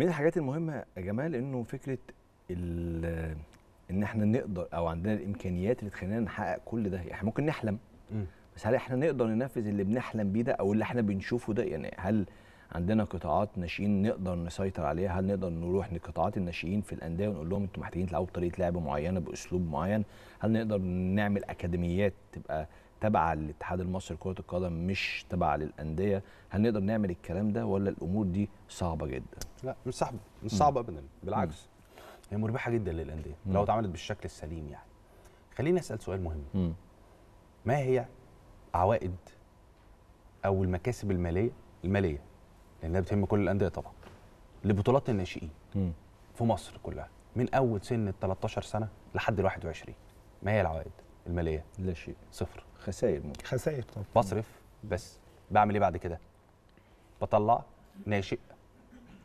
من الحاجات المهمه يا جمال انه فكره ان احنا نقدر او عندنا الامكانيات اللي تخلينا نحقق كل ده احنا ممكن نحلم م. بس هل احنا نقدر ننفذ اللي بنحلم بيه ده او اللي احنا بنشوفه ده يعني هل عندنا قطاعات ناشئين نقدر نسيطر عليها هل نقدر نروح لقطاعات الناشئين في الانديه ونقول لهم انتم محتاجين تلعبوا بطريقه لعب معينه باسلوب معين هل نقدر نعمل اكاديميات تبقى تبع للاتحاد المصري لكره القدم مش تبع للانديه هل نقدر نعمل الكلام ده ولا الامور دي صعبه جدا لا مش صعبه مش صعبه ابدا بالعكس هي مربحه جدا للانديه لو اتعملت بالشكل السليم يعني خليني اسال سؤال مهم مم. ما هي عوائد او المكاسب الماليه الماليه لانها بتهم كل الانديه طبعا لبطولات الناشئين مم. في مصر كلها من اول سن ال 13 سنه لحد ال 21 ما هي العوائد الماليه؟ لا شيء صفر خسائر ممكن خسائر طبعا بصرف بس بعمل ايه بعد كده؟ بطلع ناشئ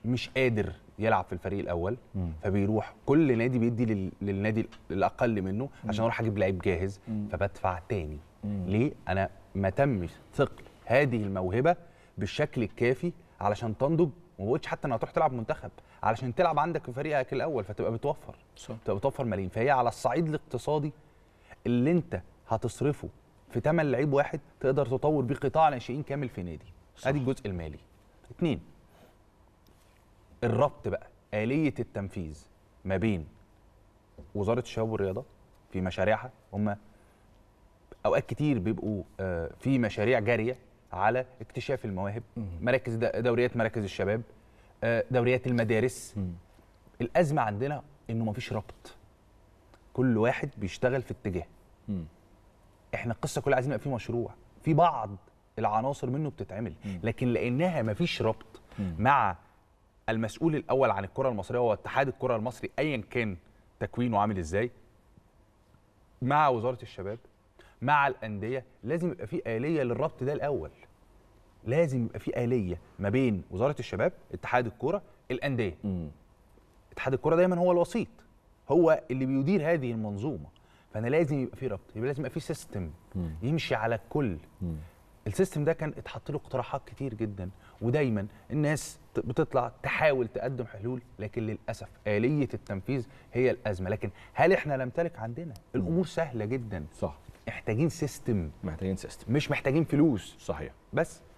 مش قادر يلعب في الفريق الاول مم. فبيروح كل نادي بيدي لل... للنادي الاقل منه عشان اروح اجيب لعيب جاهز مم. فبدفع تاني مم. ليه انا ما تمش ثقل هذه الموهبه بالشكل الكافي علشان تنضج وما بقولش حتى انها تروح تلعب منتخب علشان تلعب عندك في فريقك الاول فتبقى بتوفر صح. تبقى بتوفر ملايين فهي على الصعيد الاقتصادي اللي انت هتصرفه في ثمن لعيب واحد تقدر تطور بيه قطاع ناشئين كامل في نادي ادي الجزء المالي اتنين الربط بقى آلية التنفيذ ما بين وزارة الشباب والرياضة في مشاريعها هم أوقات كتير بيبقوا آه، في مشاريع جارية على اكتشاف المواهب مراكز دوريات مراكز الشباب آه، دوريات المدارس الأزمة عندنا إنه ما فيش ربط كل واحد بيشتغل في اتجاه احنا القصه كلها عايزين يبقى في مشروع في بعض العناصر منه بتتعمل لكن لانها ما فيش ربط مع المسؤول الاول عن الكره المصريه هو اتحاد الكره المصري ايا كان تكوينه عامل ازاي مع وزاره الشباب مع الانديه لازم يبقى في اليه للربط ده الاول لازم يبقى في اليه ما بين وزاره الشباب اتحاد الكره الانديه اتحاد الكره دايما هو الوسيط هو اللي بيدير هذه المنظومه فانا لازم يبقى في ربط يبقى لازم يبقى في سيستم يمشي على الكل السيستم ده كان اتحط له اقتراحات كتير جدا ودايما الناس بتطلع تحاول تقدم حلول لكن للاسف اليه التنفيذ هي الازمه لكن هل احنا نمتلك عندنا الامور سهله جدا صح محتاجين سيستم محتاجين سيستم مش محتاجين فلوس صحيح بس